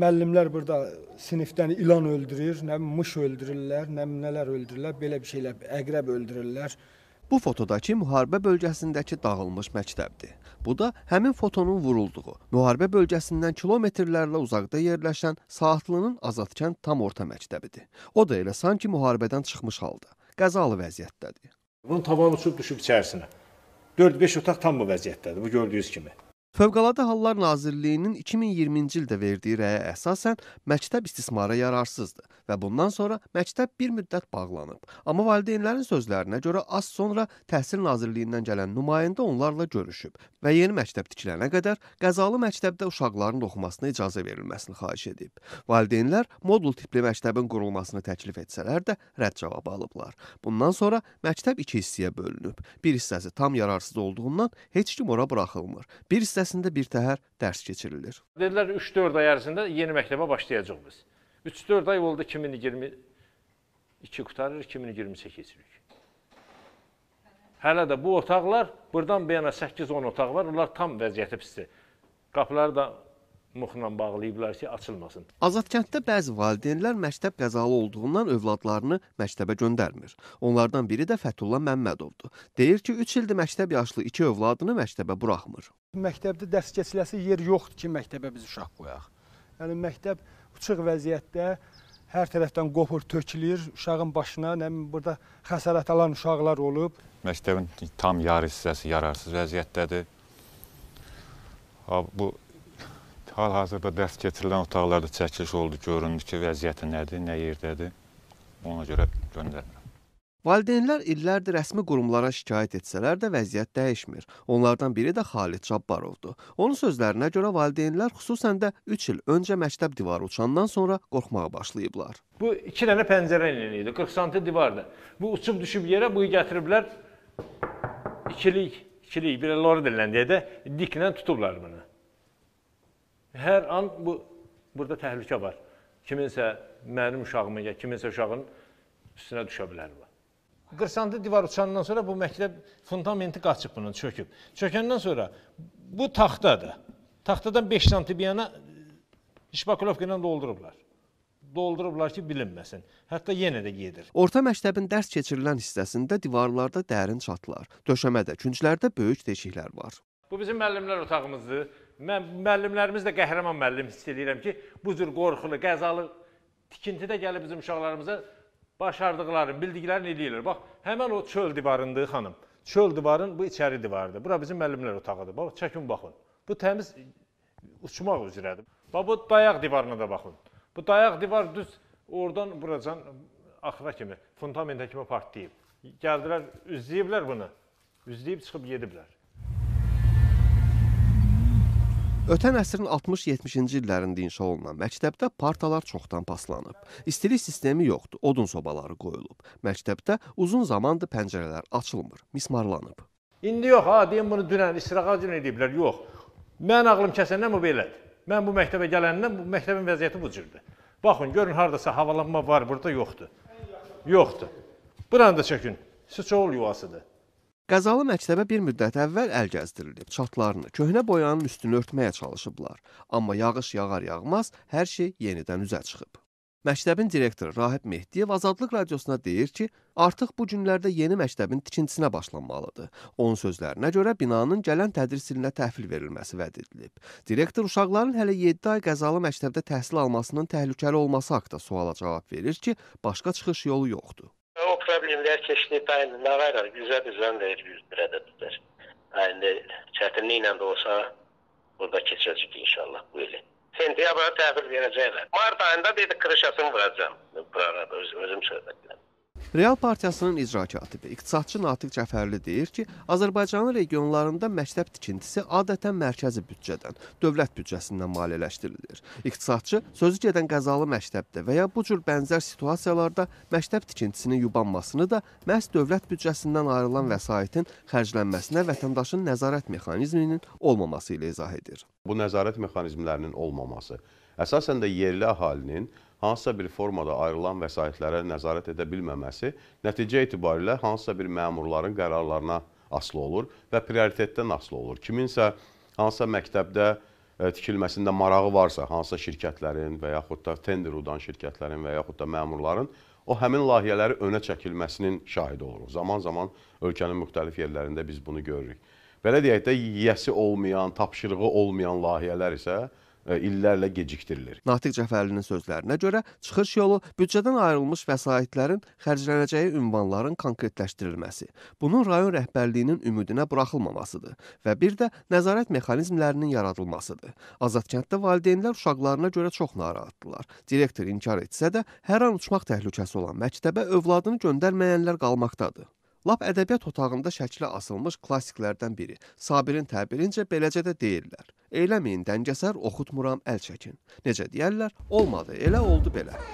müəllimlər burada sinifdən ilan öldürür, nə mış öldürürlər, nə nələr öldürürlər, belə bir şeylər, əqrəb öldürürlər. Bu fotodakı müharibə bölgəsindəki dağılmış məktəbdir. Bu da həmin fotonun vurulduğu, müharibə bölgəsindən kilometrlərlə uzaqda yerləşən Saatlının Azadkənd tam orta məktəbidir. O da elə sanki müharibədən çıxmış halda, qəzalı vəziyyətdədir. Bunun tavanı uçub düşüb içərisinə. 4-5 otaq tam bu vəziyyətdədir, bu gördüyünüz kimi. Fövqəladə Hallar Nazirliyinin 2020-ci ildə verdiyi rəyə əsasən məktəb istismara yararsızdır və bundan sonra məktəb bir müddət bağlanıb. Amma valideynlərin sözlərinə görə az sonra Təhsil Nazirliyindən gələn nümayəndə onlarla görüşüb və yeni məktəb tikilənə qədər qəzalı məktəbdə uşaqların oxumasına icazə verilməsini xahiş edib. Valideynlər modul tipli məktəbin qurulmasını təklif etsələr də rədd cavabı alıblar. Bundan sonra məktəb iki hissəyə bölünüb. Bir hissəsi tam yararsız olduğundan heç kim ora buraxılmır. Bir hissəsi ərazisində birtəhər dərs keçirilir. Dedilər 3-4 ay ərzində yeni məktəbə başlayacağıq biz. 3-4 ay oldu 2022 qutarır, 2028 keçirik. Hələ də bu otaqlar, burdan bəyana 8-10 otaq var, onlar tam vəziyyəti pisdir. Qapıları da muxla bağlayıblar ki, açılmasın. Azadkənddə bəzi valideynlər məktəb qəzalı olduğundan övladlarını məktəbə göndərmir. Onlardan biri də Fətullah Məmmədovdur. Deyir ki, 3 ildir məktəb yaşlı iki övladını məktəbə buraxmır. Məktəbdə dərs keçiləsi yer yoxdur ki, məktəbə biz uşaq qoyaq. Yəni məktəb uçuq vəziyyətdə hər tərəfdən qopur, tökülür, uşağın başına, nə bilim burada xəsarət alan uşaqlar olub. Məktəbin tam yarı hissəsi yararsız vəziyyətdədir. Ha, bu Hal-hazırda dərs keçirilən otaqlarda çəkiliş oldu, göründü ki, vəziyyəti nədir, nə yerdədir. Ona görə göndərmirəm. Valideynlər illərdir rəsmi qurumlara şikayət etsələr də vəziyyət dəyişmir. Onlardan biri də Xalid Cabbarovdur. Onun sözlərinə görə valideynlər xüsusən də 3 il öncə məktəb divarı uçandan sonra qorxmağa başlayıblar. Bu 2 dənə pəncərə ilə idi, 40 sm divardı. Bu uçub düşüb yerə, bu gətiriblər ikilik, ikilik, bir lorə dilləndə də diklə tutublar bunu. Hər an bu burada təhlükə var. Kiminsə mənim uşağımın ya kiminsə uşağın üstünə düşə bilər bu. Qırsandı divar uçandan sonra bu məktəb fundamenti qaçıb bunun, çöküb. Çökəndən sonra bu taxtadır. Taxtadan 5 sm yana şpakulovka ilə doldurublar doldurublar ki, bilinməsin. Hətta yenə də gedir. Orta məktəbin dərs keçirilən hissəsində divarlarda dərin çatlar, döşəmədə, künclərdə böyük deşiklər var. Bu bizim müəllimlər otağımızdır. Mən müəllimlərimiz də qəhrəman müəllim hiss edirəm ki, bu cür qorxulu, qəzalı tikintidə gəlib bizim uşaqlarımıza başardıqlarını, bildiklərini eləyirlər. Bax, həmin o çöl divarındır xanım. Çöl divarın bu içəri divarıdır. Bura bizim müəllimlər otağıdır. Bax, çəkin baxın. Bu təmiz uçmaq üzrədir. Bax, bu dayaq divarına da baxın. Bu dayaq divar düz oradan buracan axıra kimi, fundamentə kimi partlayıb. Gəldilər, üzləyiblər bunu. Üzləyib çıxıb gediblər. Ötən əsrin 60-70-ci illərində inşa olunan məktəbdə partalar çoxdan paslanıb. İstilik sistemi yoxdur, odun sobaları qoyulub. Məktəbdə uzun zamandır pəncərələr açılmır, mismarlanıb. İndi yox, ha, deyim bunu dünən, istiraqa dünən ediblər, yox. Mən ağlım kəsəndən bu belədir. Mən bu məktəbə gələndən bu məktəbin vəziyyəti bu cürdür. Baxın, görün haradasa havalanma var, burada yoxdur. Yoxdur. Buranı da çəkin. Sıçoğul yuvasıdır. Qəzalı məktəbə bir müddət əvvəl əl gəzdirilib. Çatlarını, köhnə boyanın üstünü örtməyə çalışıblar, amma yağış yağar-yağmaz hər şey yenidən üzə çıxıb. Məktəbin direktoru Rahib Mehdiyev Azadlıq radiosuna deyir ki, artıq bu günlərdə yeni məktəbin tikintisinə başlanmalıdır. Onun sözlərinə görə binanın gələn tədris ilinə təhvil verilməsi vəd edilib. Direktor uşaqların hələ 7 ay qəzalı məktəbdə təhsil almasının təhlükəli olması haqqında suala cavab verir ki, başqa çıxış yolu yoxdur. Kremlinlər keçdi tayinlənərək güzə-güzən deyir, yüzdürə də tutar. Yəni, çətinliklə də olsa, burada keçəcək inşallah bu ili. Sentyabra təhvil verəcəklər. Mart ayında dedik, kırışasını vuracağım. Burada öz, özüm söylədiklər. Real Partiyasının icra katibi, iqtisadçı Natiq Cəfərli deyir ki, Azərbaycanın regionlarında məktəb tikintisi adətən mərkəzi büdcədən, dövlət büdcəsindən maliyyələşdirilir. İqtisadçı sözü gedən qəzalı məktəbdə və ya bu cür bənzər situasiyalarda məktəb tikintisinin yubanmasını da məhz dövlət büdcəsindən ayrılan vəsaitin xərclənməsinə vətəndaşın nəzarət mexanizminin olmaması ilə izah edir. Bu nəzarət mexanizmlərinin olmaması Əsasən də yerli əhalinin hansısa bir formada ayrılan vəsaitlərə nəzarət edə bilməməsi nəticə itibarilə hansısa bir məmurların qərarlarına asılı olur və prioritetdən asılı olur. Kiminsə hansısa məktəbdə e, tikilməsində marağı varsa, hansısa şirkətlərin və yaxud da tender udan şirkətlərin və yaxud da məmurların o həmin layihələri önə çəkilməsinin şahidi oluruq. Zaman-zaman ölkənin müxtəlif yerlərində biz bunu görürük. Belə deyək də, yiyəsi olmayan, tapşırığı olmayan layihələr isə E, illərlə gecikdirilir. Natiq Cəfərlinin sözlərinə görə çıxış yolu büdcədən ayrılmış vəsaitlərin xərclənəcəyi ünvanların konkretləşdirilməsi, bunun rayon rəhbərliyinin ümidinə buraxılmamasıdır və bir də nəzarət mexanizmlərinin yaradılmasıdır. Azadkənddə valideynlər uşaqlarına görə çox narahatdırlar. Direktor inkar etsə də, hər an uçmaq təhlükəsi olan məktəbə övladını göndərməyənlər qalmaqdadır. Lap ədəbiyyat otağında şəklə asılmış klassiklərdən biri. Sabirin təbirincə beləcə də deyirlər. Eləməyin, dəngəsər oxutmuram, əl çəkin. Necə deyərlər, olmadı, elə oldu belə.